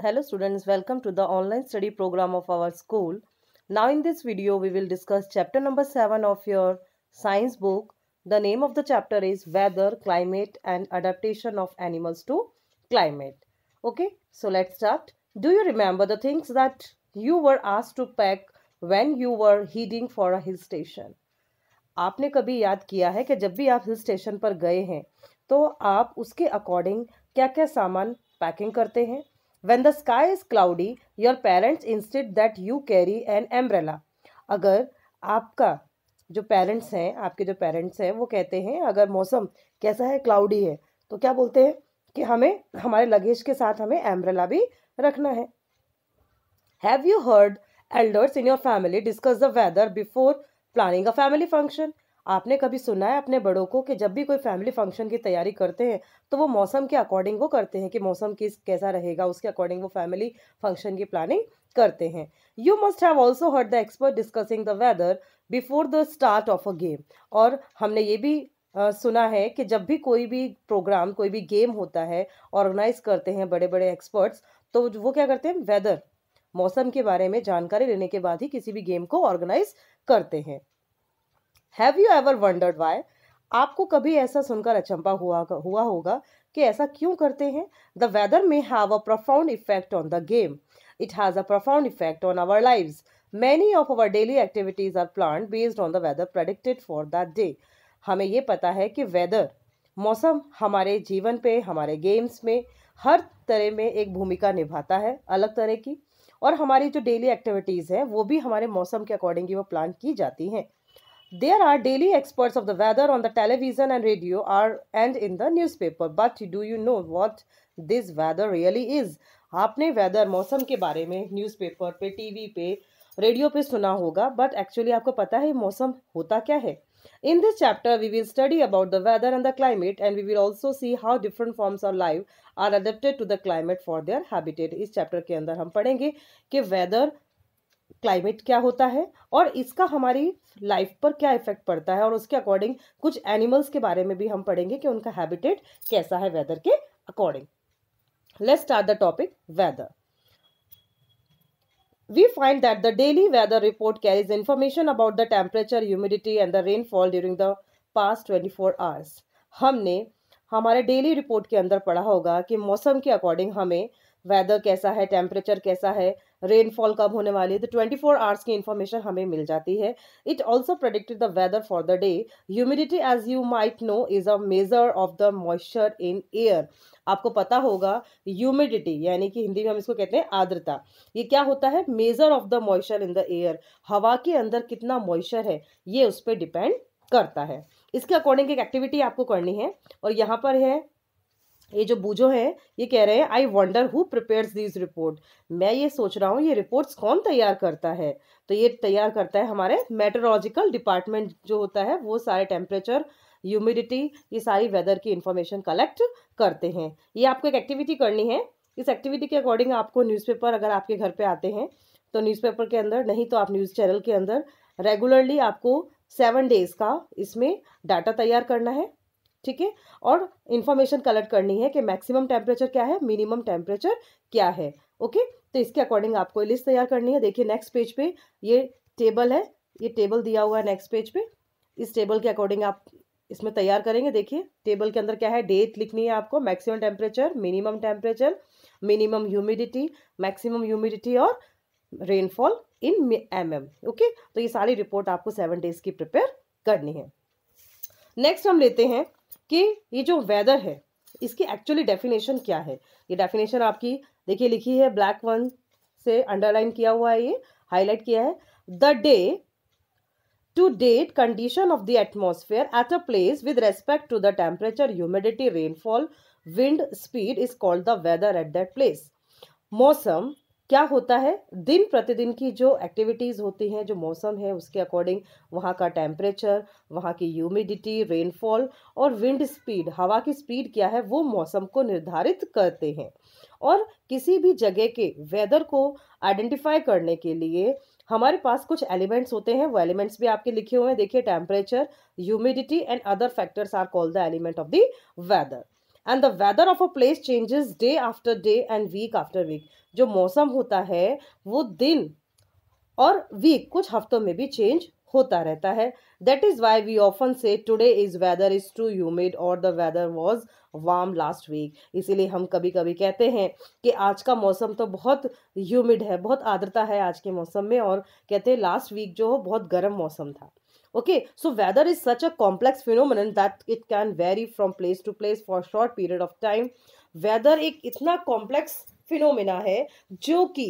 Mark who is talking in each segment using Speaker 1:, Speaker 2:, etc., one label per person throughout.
Speaker 1: Hello students, welcome to the online study program of our school. Now in this video, we will discuss chapter number 7 of your science book. The name of the chapter is Weather, Climate and Adaptation of Animals to Climate. Okay, so let's start. Do you remember the things that you were asked to pack when you were heading for a hill station? आपने कभी याद किया है कि जब भी आप hill station पर गए हैं तो आप उसके अकॉर्डिंग क्या क्या सामान पैकिंग करते हैं when the sky is cloudy your parents insist that you carry an umbrella अगर आपका जो पेरेंट्स हैं आपके जो पेरेंट्स हैं वो कहते हैं अगर मौसम कैसा है क्लाउडी है तो क्या बोलते हैं कि हमें हमारे लगेज के साथ हमें एम्ब्रेला भी रखना है have you heard elders in your family discuss the weather before planning a family function आपने कभी सुना है अपने बड़ों को कि जब भी कोई फैमिली फंक्शन की तैयारी करते हैं तो वो मौसम के अकॉर्डिंग वो करते हैं कि मौसम किस कैसा रहेगा उसके अकॉर्डिंग वो फैमिली फंक्शन की प्लानिंग करते हैं you must have also heard the expert discussing the weather before the start of a game और हमने ये भी Uh, सुना है कि जब भी कोई भी प्रोग्राम कोई भी गेम होता है ऑर्गेनाइज करते हैं बड़े बड़े एक्सपर्ट्स तो वो क्या करते हैं वेदर मौसम के बारे में जानकारी लेने के बाद ही किसी भी गेम को ऑर्गेनाइज करते हैं have you ever wondered why आपको कभी ऐसा सुनकर अचंबा हुआ हुआ होगा कि ऐसा क्यों करते हैं the weather may have a profound effect on the game it has a profound effect on our lives many of our daily activities are plan based on the weather predicted for that day हमें ये पता है कि weather मौसम हमारे जीवन पे हमारे गेम्स में हर तरह में एक भूमिका निभाता है अलग तरह की और हमारी जो डेली एक्टिविटीज़ हैं वो भी हमारे मौसम के अकॉर्डिंग ही वो प्लान की जाती हैं There are daily experts of the weather on the television and radio are, and in the newspaper. But do you know what this weather really is? आपने weather मौसम के बारे में newspaper पे tv पे radio पे सुना होगा But actually, आपको पता है मौसम होता क्या है In this chapter, we will study about the weather and the climate and we will also see how different forms of life are adapted to the climate for their habitat. is chapter के अंदर हम पढ़ेंगे कि weather climate क्या होता है और इसका हमारी लाइफ पर क्या इफेक्ट पड़ता है और उसके अकॉर्डिंग कुछ एनिमल्स के बारे में भी हम पढ़ेंगे कि उनका हैबिटेट कैसा है वेदर के according let's start the topic weather we find that the daily weather report carries information about the temperature humidity and the rainfall during the past 24 hours हमने हमारे डेली रिपोर्ट के अंदर पढ़ा होगा कि मौसम के अकॉर्डिंग हमें वेदर कैसा है टेम्परेचर कैसा है रेनफॉल कब होने वाली है तो ट्वेंटी फोर आवर्स की इन्फॉर्मेशन हमें मिल जाती है it also predicted the weather for the day humidity as you might know is a measure of the moisture in air आपको पता होगा ह्यूमिडिटी यानी कि हिंदी में हम इसको कहते हैं आर्द्रता ये क्या होता है measure of the moisture in the air हवा के अंदर कितना मॉइस्चर है ये उस पर डिपेंड करता है इसके अकॉर्डिंग एक एक्टिविटी आपको करनी है और यहाँ पर है ये जो बूझो है ये कह रहे हैं I wonder who prepares this report मैं ये सोच रहा हूँ ये रिपोर्ट्स कौन तैयार करता है तो ये तैयार करता है हमारे मेट्रोलॉजिकल डिपार्टमेंट जो होता है वो सारे टेम्परेचर ह्यूमिडिटी ये सारी वेदर की इन्फॉर्मेशन कलेक्ट करते हैं ये आपको एक एक्टिविटी करनी है इस एक्टिविटी के अकॉर्डिंग आपको न्यूज़पेपर अगर आपके घर पे आते हैं तो न्यूज़पेपर के अंदर नहीं तो आप न्यूज़ चैनल के अंदर रेगुलरली आपको सेवन डेज़ का इसमें डाटा तैयार करना है ठीक है और इन्फॉर्मेशन कलेक्ट करनी है कि मैक्सिमम टेम्परेचर क्या है मिनिमम टेम्परेचर क्या है ओके तो इसके अकॉर्डिंग आपको लिस्ट तैयार करनी है देखिए नेक्स्ट पेज पे ये टेबल है ये टेबल दिया हुआ है नेक्स्ट पेज पे इस टेबल के अकॉर्डिंग आप इसमें तैयार करेंगे देखिए टेबल के अंदर क्या है डेट लिखनी है आपको maximum temperature minimum temperature minimum humidity maximum humidity और rainfall in M M okay तो ये सारी रिपोर्ट आपको सेवन डेज की प्रिपेयर करनी है नेक्स्ट हम लेते हैं कि ये जो वेदर है इसकी एक्चुअली डेफिनेशन क्या है ये डेफिनेशन आपकी देखिए लिखी है ब्लैक वन से अंडरलाइन किया हुआ है ये हाईलाइट किया है the day to day condition of the atmosphere at a place with respect to the temperature humidity rainfall wind speed is called the weather at that place मौसम क्या होता है दिन प्रतिदिन की जो एक्टिविटीज़ होती हैं जो मौसम है उसके अकॉर्डिंग वहाँ का टेम्परेचर वहाँ की ह्यूमिडिटी रेनफॉल और विंड स्पीड हवा की स्पीड क्या है वो मौसम को निर्धारित करते हैं और किसी भी जगह के वेदर को आइडेंटिफाई करने के लिए हमारे पास कुछ एलिमेंट्स होते हैं वो एलिमेंट्स भी आपके लिखे हुए हैं देखिए temperature humidity and other factors are called the element of the weather and the weather of a place changes day after day and week after week जो मौसम होता है वो दिन और वीक कुछ हफ्तों में भी चेंज होता रहता है that is why we often say today is weather is too humid और the weather was warm last week इसीलिए हम कभी कभी कहते हैं कि आज का मौसम तो बहुत ह्यूमिड है बहुत आर्द्रता है आज के मौसम में और कहते हैं लास्ट वीक जो हो बहुत गर्म मौसम था Okay, so weather is such a complex phenomenon that it can vary from place to place for a short period of time. Weather ek itna complex phenomena hai jo ki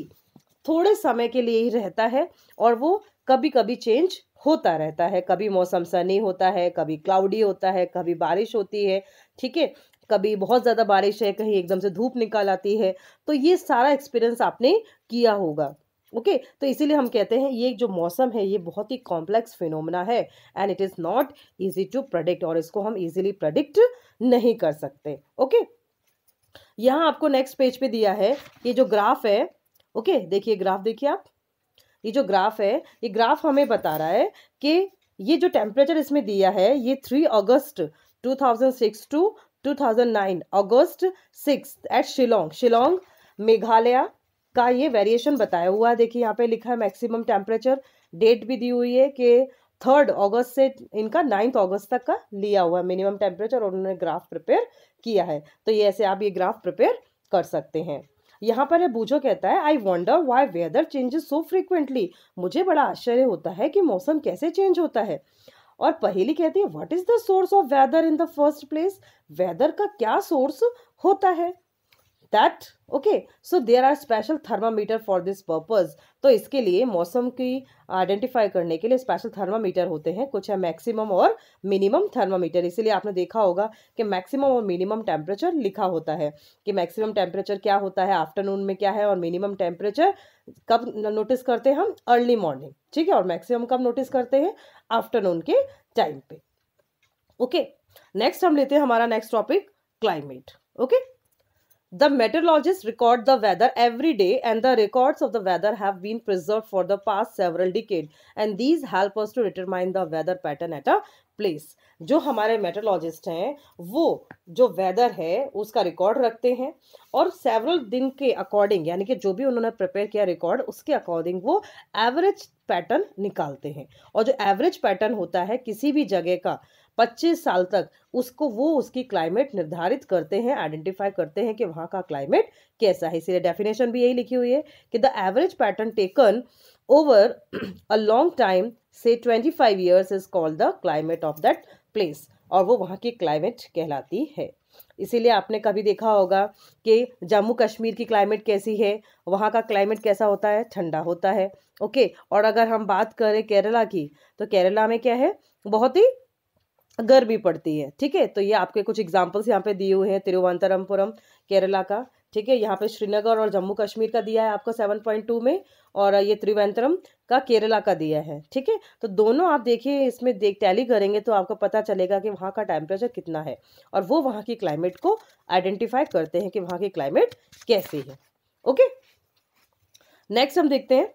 Speaker 1: thode samay ke liye hi rehta hai aur wo kabhi kabhi change होता रहता है कभी मौसम सनी होता है कभी cloudy होता है कभी बारिश होती है ठीक है कभी बहुत ज़्यादा बारिश है कहीं एकदम से धूप निकल आती है तो ये सारा एक्सपीरियंस आपने किया होगा ओके तो इसीलिए हम कहते हैं ये जो मौसम है ये बहुत ही कॉम्प्लेक्स फिनोमना है and it is not easy to predict और इसको हम ईजिली प्रडिक्ट नहीं कर सकते ओके यहाँ आपको नेक्स्ट पेज पे दिया है ये जो ग्राफ है ओके देखिए ग्राफ देखिए आप ये जो ग्राफ है ये ग्राफ हमें बता रहा है कि ये जो टेम्परेचर इसमें दिया है ये three August 2006 to 2009 August six eight Shillong Shillong Meghalaya का ये वेरिएशन बताया हुआ है देखिए यहाँ पे लिखा है मैक्सिमम टेम्परेचर डेट भी दी हुई है कि थर्ड अगस्त से इनका नाइन्थ अगस्त तक का लिया हुआ है मिनिमम टेम्परेचर और उन्होंने ग्राफ प्रिपेयर किया है तो ये ऐसे आप ये ग्राफ प्रिपेयर कर सकते हैं यहाँ पर है बूझो कहता है I wonder why weather changes so frequently मुझे बड़ा आश्चर्य होता है कि मौसम कैसे चेंज होता है और पहली कहती है what is the source of weather in the first place weather का क्या सोर्स होता है that okay so there are special thermometer for this purpose तो इसके लिए मौसम की आइडेंटिफाई करने के लिए स्पेशल थर्मामीटर होते हैं कुछ है मैक्सिमम और मिनिमम थर्मामीटर इसीलिए आपने देखा होगा कि मैक्सिमम और मिनिमम टेम्परेचर लिखा होता है कि मैक्सिमम टेम्परेचर क्या होता है आफ्टरनून में क्या है और मिनिमम टेम्परेचर कब नोटिस करते हैं हम अर्ली मॉर्निंग ठीक है और मैक्सिमम कब नोटिस करते हैं आफ्टरनून के टाइम पे ओके नेक्स्ट हम लेते हैं हमारा next topic climate okay the meteorologist record the weather every day and the records of the weather have been preserve for the past several decade and these help us to determine the weather pattern at a place जो हमारे मेटरोलॉजिस्ट हैं वो जो weather है उसका record रखते हैं और सेवरल दिन के अकॉर्डिंग यानी कि जो भी उन्होंने प्रिपेयर किया रिकॉर्ड उसके अकॉर्डिंग वो एवरेज पैटर्न निकालते हैं और जो एवरेज पैटर्न होता है किसी भी जगह का पच्चीस साल तक उसको वो उसकी क्लाइमेट निर्धारित करते हैं आइडेंटिफाई करते हैं कि वहाँ का क्लाइमेट कैसा है इसीलिए डेफिनेशन भी यही लिखी हुई है कि the average pattern taken over a long time से twenty five years is called the climate of that place और वो वहाँ की क्लाइमेट कहलाती है इसीलिए आपने कभी देखा होगा कि जम्मू कश्मीर की क्लाइमेट कैसी है वहाँ का क्लाइमेट कैसा होता है ठंडा होता है ओके और अगर हम बात करें केरला की तो केरला में क्या है बहुत ही गर्मी पड़ती है ठीक है तो ये आपके कुछ एग्जाम्पल्स यहाँ पे दिए हुए हैं तिरुवनंतरमपुरम केरला का ठीक है यहाँ पे श्रीनगर और जम्मू कश्मीर का दिया है आपको सेवन पॉइंट टू में और ये त्रिवेंद्रम का केरला का दिया है ठीक है तो दोनों आप देखिए इसमें देख टैली करेंगे तो आपको पता चलेगा कि वहाँ का टेम्परेचर कितना है और वो वहाँ की क्लाइमेट को आइडेंटिफाई करते हैं कि वहाँ की क्लाइमेट कैसी है ओके नेक्स्ट हम देखते हैं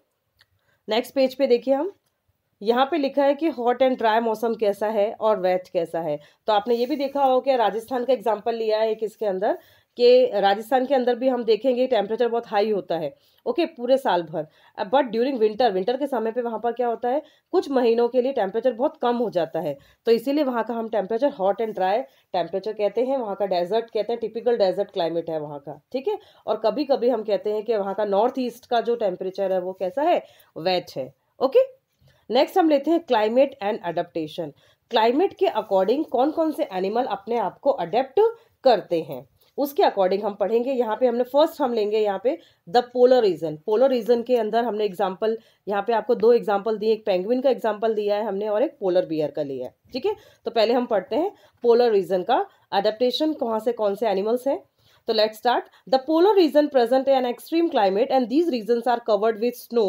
Speaker 1: नेक्स्ट पेज पे देखिए हम यहाँ पे लिखा है कि हॉट एंड ड्राई मौसम कैसा है और वेट कैसा है तो आपने ये भी देखा होगा कि राजस्थान का एग्जाम्पल लिया है किसके अंदर कि राजस्थान के अंदर भी हम देखेंगे टेम्परेचर बहुत हाई होता है ओके okay, पूरे साल भर बट ड्यूरिंग विंटर विंटर के समय पे वहाँ पर क्या होता है कुछ महीनों के लिए टेम्परेचर बहुत कम हो जाता है तो इसीलिए वहाँ का हम temperature hot and dry temperature कहते हैं वहाँ का डेजर्ट कहते हैं टिपिकल डेजर्ट क्लाइमेट है वहाँ का ठीक है और कभी कभी हम कहते हैं कि वहाँ का नॉर्थ ईस्ट का जो टेम्परेचर है वो कैसा है वेट है ओके okay? नेक्स्ट हम लेते हैं क्लाइमेट एंड अडेप्टेशन क्लाइमेट के अकॉर्डिंग कौन कौन से एनिमल अपने आप को अडेप्ट करते हैं उसके अकॉर्डिंग हम पढ़ेंगे यहाँ पे हमने फर्स्ट हम लेंगे यहाँ पे the polar region polar region के अंदर हमने एग्जाम्पल यहाँ पे आपको दो एग्जाम्पल दिए एक पेंगुइन का एग्जाम्पल दिया है हमने और एक पोलर बियर का लिया है ठीक है तो पहले हम पढ़ते हैं पोलर रीजन का अडेप्टेशन कहाँ से कौन से एनिमल्स हैं तो let start the polar region present an extreme climate and these region are covered with snow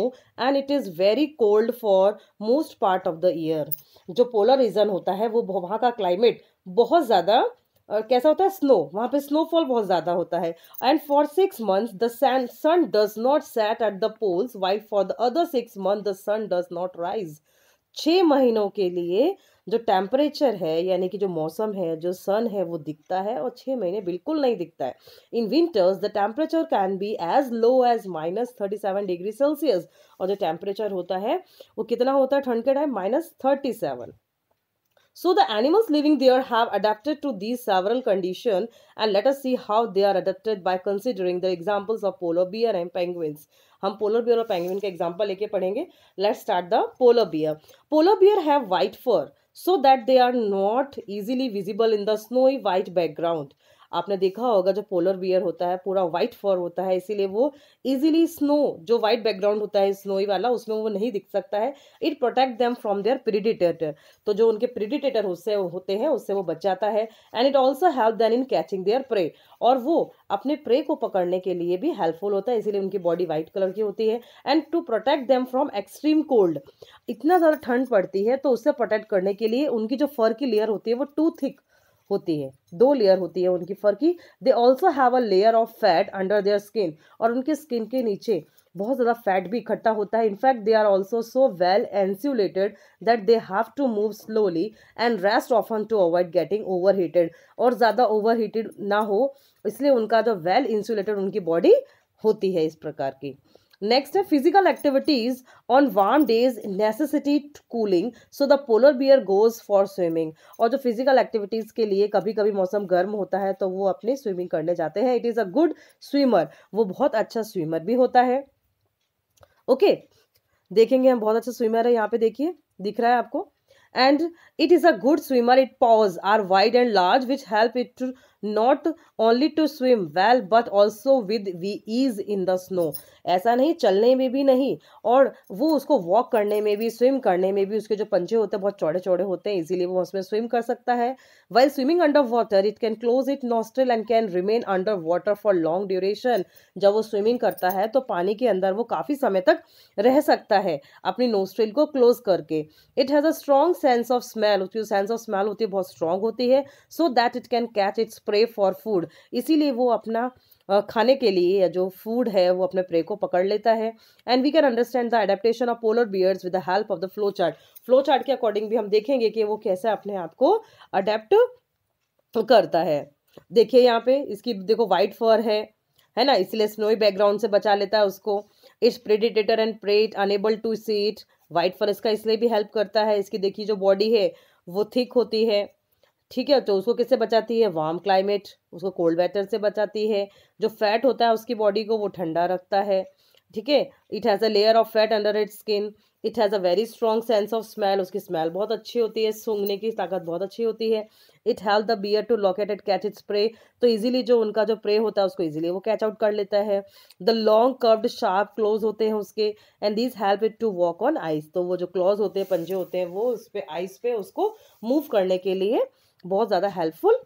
Speaker 1: and it is very cold for most part of the year जो polar region होता है वो वहाँ का क्लाइमेट बहुत ज़्यादा Uh, कैसा होता है स्नो वहाँ पे स्नोफॉल बहुत ज़्यादा होता है and for six month the sun sun does not set at the poles why for the other six month the sun does not rise छः महीनों के लिए जो टेम्परेचर है यानी कि जो मौसम है जो सन है वो दिखता है और छः महीने बिल्कुल नहीं दिखता है in winters the temperature can be as low as minus thirty seven degree Celsius और जो टेम्परेचर होता है वो कितना होता है ठंड के time minus thirty seven so the animals living there have adapted to these several condition and let us see how they are adapted by considering the examples of polar bear and penguins हम polar bear और penguin का example लेके पढ़ेंगे let's start the polar bear polar bear have white fur so that they are not easily visible in the snowy white background. आपने देखा होगा जो polar bear होता है पूरा व्हाइट फॉर होता है इसीलिए वो इजीली स्नो जो व्हाइट बैकग्राउंड होता है स्नोई वाला उसमें वो नहीं दिख सकता है it protect them from their predator तो जो उनके प्रिडिटेटर उससे होते हैं उससे वो बचाता है and it also help them in catching their prey और वो अपने प्रे को पकड़ने के लिए भी हेल्पफुल होता है इसीलिए उनकी बॉडी व्हाइट कलर की होती है and to protect them from extreme cold इतना ज़्यादा ठंड पड़ती है तो उससे प्रोटेक्ट करने के लिए उनकी जो फर की लेयर होती है वो टू थिक होती है दो लेयर होती है उनकी फर की they also have a layer of fat under their skin और उनके स्किन के नीचे बहुत ज़्यादा फैट भी इकट्ठा होता है in fact they are also so well insulated that they have to move slowly and rest often to avoid getting overheated और ज़्यादा ओवर हीटेड ना हो इसलिए उनका जो वेल इंसुलेटेड उनकी बॉडी होती है इस प्रकार की नेक्स्ट है physical activities on warm days necessity cooling so the polar bear goes for swimming और जो फिजिकल एक्टिविटीज के लिए कभी कभी मौसम गर्म होता है तो वो अपने स्विमिंग करने जाते हैं it is a good swimmer वो बहुत अच्छा स्विमर भी होता है ओके okay, देखेंगे हम बहुत अच्छा स्विमर है यहाँ पे देखिए दिख रहा है आपको and it is a good swimmer it paws are wide and large which help it to not only to swim well but also with we ease in the snow ऐसा नहीं चलने में भी नहीं और वो उसको वॉक करने में भी स्विम करने में भी उसके जो पंजे होते हैं बहुत चौड़े चौड़े होते हैं इजीली वो उसमें स्विम कर सकता है well swimming under water it can close it nostril and can remain under water for long duration जब वो स्विमिंग करता है तो पानी के अंदर वो काफ़ी समय तक रह सकता है अपनी नोस्ट्रिल को क्लोज करके it has a strong sense of smell उसकी सेंस ऑफ स्मेल होती है बहुत स्ट्रांग होती है so that it can catch its prey for food इसीलिए वो अपना खाने के लिए या जो फूड है वो अपने प्रे को पकड़ लेता है and we can understand the adaptation of polar bears with the help of the flow chart flow chart के अकॉर्डिंग भी हम देखेंगे कि वो कैसे अपने आप को अडेप्ट करता है देखिए यहाँ पे इसकी देखो वाइट फर है है ना इसलिए स्नोई बैकग्राउंड से बचा लेता है उसको its predator and prey enable to seat white fur इसका इसलिए भी हेल्प करता है इसकी देखिए जो बॉडी है वो थिक होती है ठीक है तो उसको किससे बचाती है वार्म क्लाइमेट उसको कोल्ड वेटर से बचाती है जो फैट होता है उसकी बॉडी को वो ठंडा रखता है ठीक है it has a layer of fat under it skin it has a very strong sense of smell उसकी स्मेल बहुत अच्छी होती है सूंघने की ताकत बहुत अच्छी होती है it help the bear to locate it catch its prey तो ईजिली जो उनका जो प्रे होता है उसको ईजिली वो कैच आउट कर लेता है the long curved sharp claws होते हैं उसके and this help it to walk on ice तो वो जो क्लोज होते हैं पंजे होते हैं वो उस पर आइस पे उसको मूव करने के लिए बहुत ज़्यादा हेल्पफुल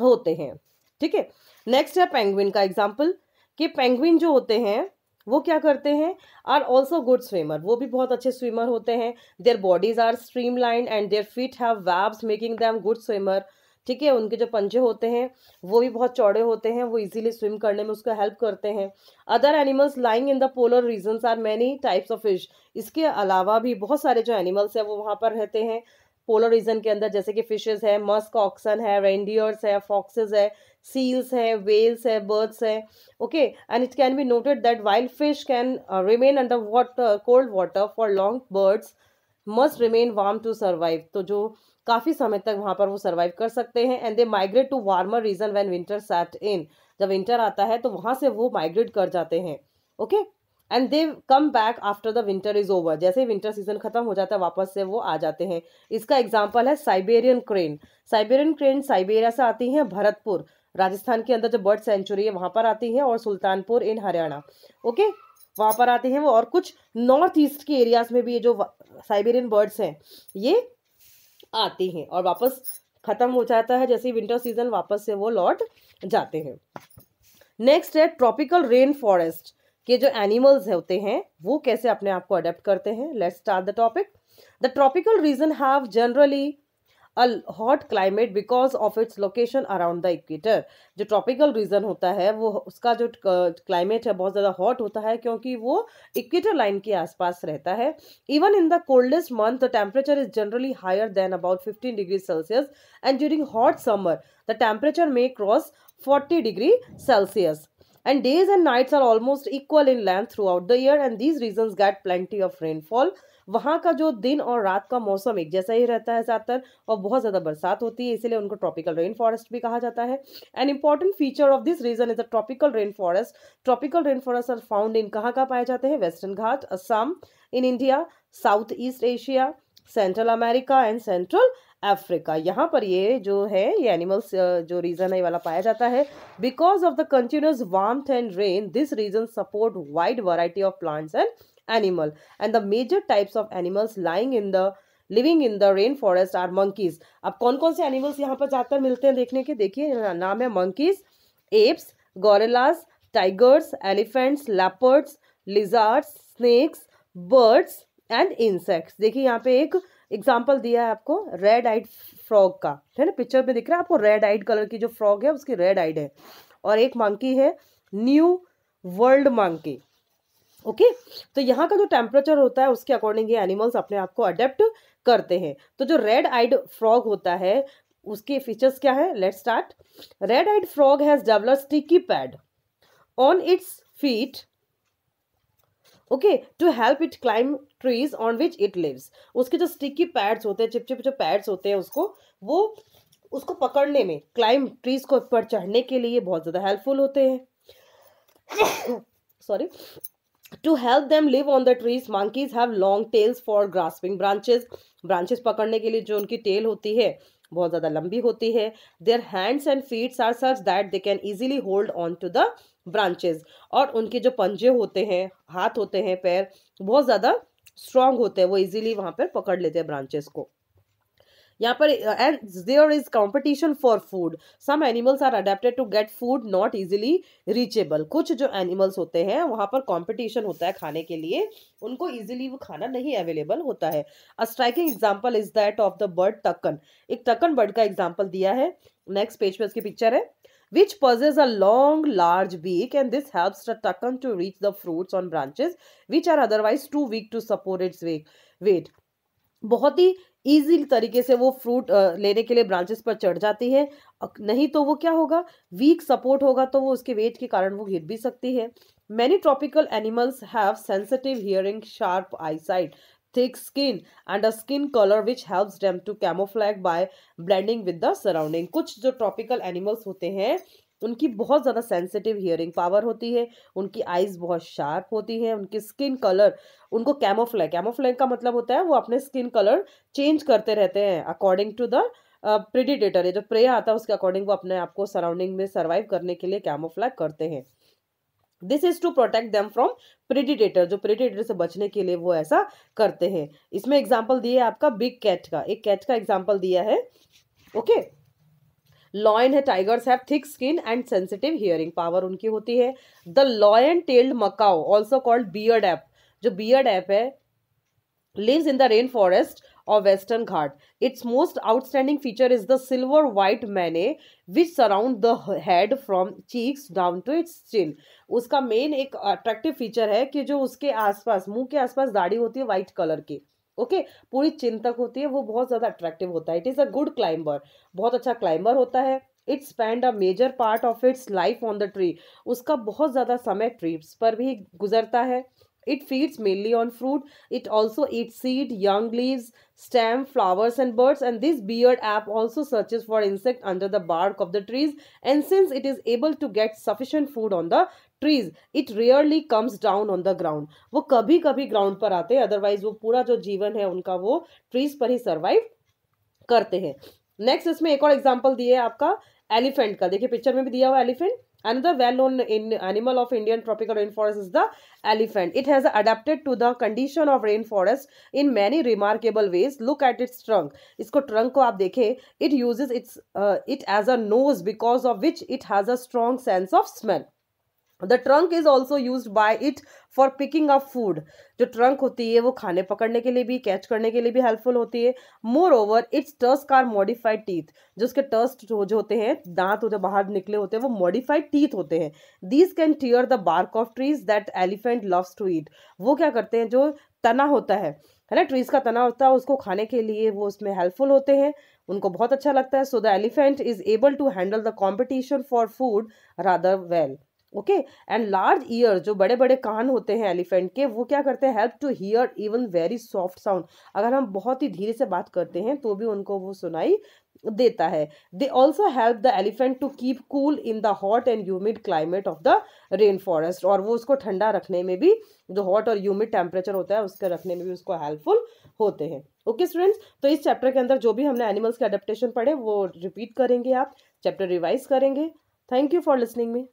Speaker 1: होते हैं ठीक है नेक्स्ट है पेंगुइन का एग्जाम्पल कि पेंगुइन जो होते हैं वो क्या करते हैं आर ऑल्सो गुड स्विमर वो भी बहुत अच्छे स्विमर होते हैं their bodies are streamline and their feet have webs making them good swimmer ठीक है उनके जो पंजे होते हैं वो भी बहुत चौड़े होते हैं वो इजीली स्विम करने में उसको हेल्प करते हैं other animals lying in the polar regions are many types of fish इसके अलावा भी बहुत सारे जो एनिमल्स हैं वो वहाँ पर रहते हैं पोलर रीजन के अंदर जैसे कि फिशेज है मस्क ऑक्सन है रेंडियर्स है फॉक्सेज है सील्स है वेल्स है बर्ड्स है okay and it can be noted that while fish can remain under water cold water for long birds must remain warm to survive तो जो काफ़ी समय तक वहाँ पर वो सर्वाइव कर सकते हैं and they migrate to warmer region when winter set in जब विंटर आता है तो वहाँ से वो माइग्रेट कर जाते हैं okay okay? And they come back after the winter is over जैसे विंटर सीजन खत्म हो जाता है वापस से वो आ जाते हैं इसका एग्जाम्पल है Siberian crane Siberian crane Siberia से आती हैं भरतपुर राजस्थान के अंदर जो बर्ड सेंचुरी है वहाँ पर आती हैं और सुल्तानपुर इन हरियाणा ओके वहाँ पर आती हैं वो और कुछ नॉर्थ ईस्ट के एरियाज में भी ये जो साइबेरियन बर्ड्स हैं ये आती हैं और वापस ख़त्म हो जाता है जैसे विंटर सीजन वापस से वो लौट जाते हैं नेक्स्ट है ट्रॉपिकल रेन फॉरेस्ट के जो एनिमल्स होते हैं वो कैसे अपने आप को अडेप्ट करते हैं let's start the topic the tropical region have generally a hot climate because of its location around the equator जो ट्रॉपिकल रीजन होता है वो उसका जो क्लाइमेट है बहुत ज़्यादा हॉट होता है क्योंकि वो इक्वेटर लाइन के आसपास रहता है even in the coldest month the temperature is generally higher than about fifteen degree Celsius and during hot summer the temperature may cross forty degree Celsius and days and nights are almost equal in length throughout the year and these regions get plenty of rainfall वहाँ का जो दिन और रात का मौसम एक जैसा ही रहता है ज़्यादातर और बहुत ज़्यादा बरसात होती है इसीलिए उनको ट्रॉपिकल रेन फॉरेस्ट भी कहा जाता है an important feature of this region is the tropical rain forest tropical rain forest are found in कहाँ कहाँ पाए जाते हैं वेस्टर्न घाट Assam in India South East Asia Central America and Central Africa यहाँ पर ये जो है ये एनिमल्स जो रीजन है वाला पाया जाता है because of the continuous warm and rain this region support wide variety of plants and animal and the major types of animals lying in the living in the rain forest are monkeys अब कौन कौन से animals यहाँ पर ज्यादातर मिलते हैं देखने के देखिए नाम है monkeys apes gorillas tigers elephants leopards lizards snakes birds and insects देखिए यहाँ पे एक एग्जाम्पल दिया है आपको रेड आइड फ्रॉग का है ना पिक्चर में दिख रहा है आपको रेड आइड कलर की जो फ्रॉग है उसकी रेड आइड है और एक मंकी है न्यू वर्ल्ड मंकी ओके तो यहाँ का जो टेम्परेचर होता है उसके अकॉर्डिंग ये एनिमल्स अपने आप को अडेप्ट करते हैं तो जो रेड आइड फ्रॉग होता है उसके फीचर्स क्या है let start red eyed frog has develop sticky pad on its feet okay to help it climb trees on which it lives उसके जो स्टिकी पैड्स होते हैं चिपचिप जो पैड्स होते हैं उसको वो उसको पकड़ने में क्लाइम ट्रीज को पर चढ़ने के लिए बहुत ज़्यादा हेल्पफुल होते हैं sorry to help them live on the trees monkeys have long tails for grasping branches branches पकड़ने के लिए जो उनकी टेल होती है बहुत ज़्यादा लंबी होती है their hands and feets are such that they can easily hold on to the branches और उनके जो पंजे होते हैं हाथ होते हैं पैर बहुत ज़्यादा स्ट्रांग होते हैं वो इजीली वहाँ पर पकड़ लेते हैं ब्रांचेस को यहाँ पर and there is competition for food some animals are adapted to get food not easily reachable कुछ जो एनिमल्स होते हैं वहाँ पर कंपटीशन होता है खाने के लिए उनको इजीली वो खाना नहीं अवेलेबल होता है a striking example is that of the bird toucan एक टक्कन बर्ड का एग्जाम्पल दिया है नेक्स्ट पेज पर उसकी पिक्चर है which possess a long large beak and this helps the toucan to reach the fruits on branches which are otherwise too weak to support its weight बहुत ही easy तरीके से वो fruit लेने के लिए ब्रांचेस पर चढ़ जाती है नहीं तो वो क्या होगा वीक सपोर्ट होगा तो वो उसके वेट के कारण वो गिर भी सकती है many tropical animals have sensitive hearing sharp eyesight thick skin and a skin color which helps them to camouflage by blending with the surrounding कुछ जो tropical animals होते हैं उनकी बहुत ज़्यादा सेंसिटिव हियरिंग पावर होती है उनकी आइज़ बहुत शार्प होती है उनकी स्किन कलर उनको कैमोफ्लैग कैमोफ्लैग का मतलब होता है वो अपने स्किन कलर चेंज करते रहते हैं अकॉर्डिंग टू द प्रिडिडेटर ये जो प्रे आता है उसके अकॉर्डिंग वो अपने आप को सराउंडिंग में सर्वाइव करने के लिए कैमोफ्लैग करते हैं this is to protect them from predator जो प्रेडिडेटर से बचने के लिए वो ऐसा करते हैं इसमें एग्जाम्पल दिया आपका बिग कैट का एक कैट का एग्जाम्पल दिया है ओके okay? लॉयन है tigers have thick skin and sensitive hearing power उनकी होती है the lion tailed macaque also called beard ape जो बियर्ड ऐप है lives in the rain forest और वेस्टर्न घाट its most outstanding feature is the silver white mane which surround the head from cheeks down to its chin उसका mane एक attractive feature है कि जो उसके आसपास मुंह के आसपास दाढ़ी होती है वाइट कलर की ओके okay? पूरी चिन तक होती है वो बहुत ज़्यादा अट्रैक्टिव होता है it is a good climber बहुत अच्छा क्लाइंबर होता है it spend a major part of its life on the tree उसका बहुत ज़्यादा समय ट्रीप्स पर भी गुजरता है It feeds mainly on fruit. It also eats seed, young leaves, stem, flowers and birds and this beard app also searches for insect under the bark of the trees and since it is able to get sufficient food on the trees it rarely comes down on the ground वो कभी कभी ground पर आते हैं otherwise वो पूरा जो जीवन है उनका वो trees पर ही survive करते हैं next इसमें एक और example दिए आपका elephant का देखिए picture में भी दिया हुआ elephant Another well-known animal of Indian tropical rainforest is the elephant. It has adapted to the condition of rainforest in many remarkable ways. Look at its trunk. इसको trunk को आप देखें. It uses its uh, it as a nose because of which it has a strong sense of smell. The trunk is also use by it for picking up food जो trunk होती है वो खाने पकड़ने के लिए भी कैच करने के लिए भी हेल्पफुल होती है moreover its tusk are modified teeth जो उसके टस्ट जो होते हैं दांत जो बाहर निकले होते हैं वो मॉडिफाइड टीथ होते हैं these can tear the bark of trees that elephant loves to eat वो क्या करते हैं जो तना होता है है ना ट्रीज का तना होता है उसको खाने के लिए वो उसमें हेल्पफुल होते हैं उनको बहुत अच्छा लगता है so the elephant is able to handle the competition for food rather well okay and large ear जो बड़े बड़े कान होते हैं एलिफेंट के वो क्या करते हैं help to hear even very soft sound अगर हम बहुत ही धीरे से बात करते हैं तो भी उनको वो सुनाई देता है they also help the elephant to keep cool in the hot and humid climate of the rain forest और वो उसको ठंडा रखने में भी जो हॉट और ह्यूमिड टेम्परेचर होता है उसके रखने में भी उसको हेल्पफुल होते हैं ओके स्टूडेंट्स तो इस चैप्टर के अंदर जो भी हमने एनिमल्स के अडेप्टेशन पढ़े वो रिपीट करेंगे आप चैप्टर रिवाइज करेंगे thank you for listening me